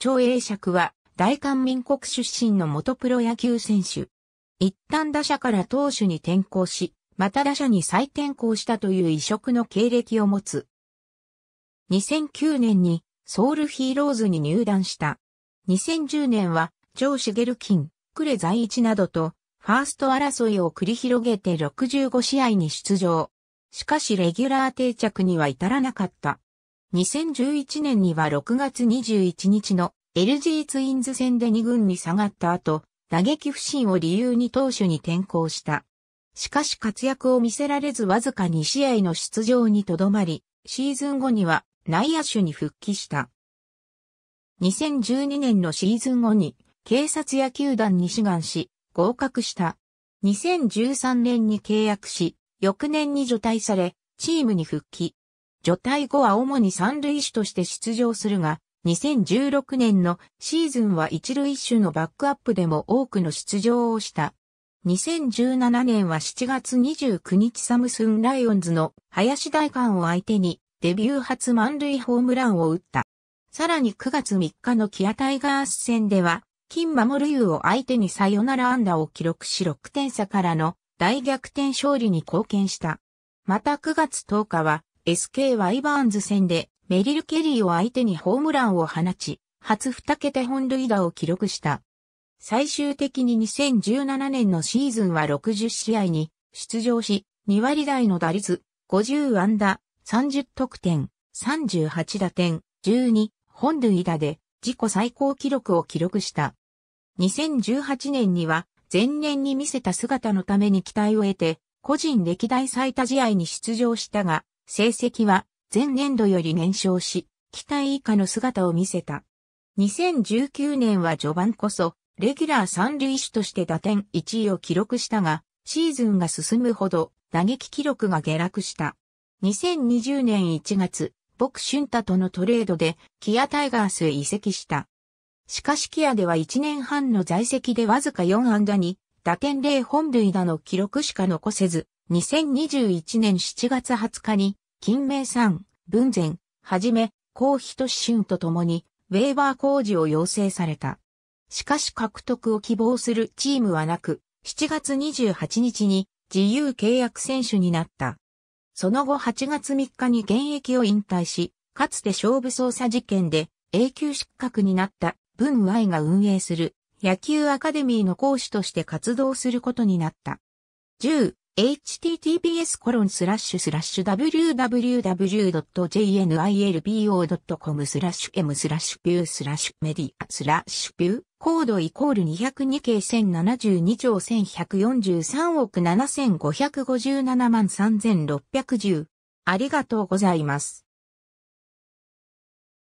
張英尺は大韓民国出身の元プロ野球選手。一旦打者から投手に転向し、また打者に再転向したという異色の経歴を持つ。2009年にソウルヒーローズに入団した。2010年は、ジョー・シゲル・キン、クレ在一などと、ファースト争いを繰り広げて65試合に出場。しかしレギュラー定着には至らなかった。2011年には6月21日の LG ツインズ戦で2軍に下がった後、打撃不振を理由に投手に転向した。しかし活躍を見せられずわずか2試合の出場にとどまり、シーズン後には内野手に復帰した。2012年のシーズン後に警察野球団に志願し、合格した。2013年に契約し、翌年に除隊され、チームに復帰。除隊後は主に三塁手として出場するが、2016年のシーズンは一塁手のバックアップでも多くの出場をした。2017年は7月29日サムスンライオンズの林大官を相手にデビュー初満塁ホームランを打った。さらに9月3日のキアタイガース戦では、金守優を相手にサヨナラ安打を記録し6点差からの大逆転勝利に貢献した。また9月10日は SK ワイバーンズ戦でメリル・ケリーを相手にホームランを放ち、初2桁本塁打を記録した。最終的に2017年のシーズンは60試合に出場し、2割台の打率、50安打、30得点、38打点、12本塁打で自己最高記録を記録した。2018年には前年に見せた姿のために期待を得て、個人歴代最多試合に出場したが、成績は前年度より減少し、期待以下の姿を見せた。2019年は序盤こそ、レギュラー三塁手として打点1位を記録したが、シーズンが進むほど打撃記録が下落した。2020年1月、僕俊太とのトレードで、キアタイガースへ移籍した。しかしキアでは1年半の在籍でわずか4安打に、打点0本塁打の記録しか残せず、2021年7月20日に、金明さん、文前、はじめ、高仁春と共に、ウェーバー工事を要請された。しかし獲得を希望するチームはなく、7月28日に自由契約選手になった。その後8月3日に現役を引退し、かつて勝負捜査事件で永久失格になった文 Y が運営する野球アカデミーの講師として活動することになった。10、https コロンスラッシュスラッシュ www.jnilbo.com スラッシュ m スラッシュピュースラッシュメディアスラッシュピューコードイコール202 k 1072兆1143億7557万3610ありがとうございます。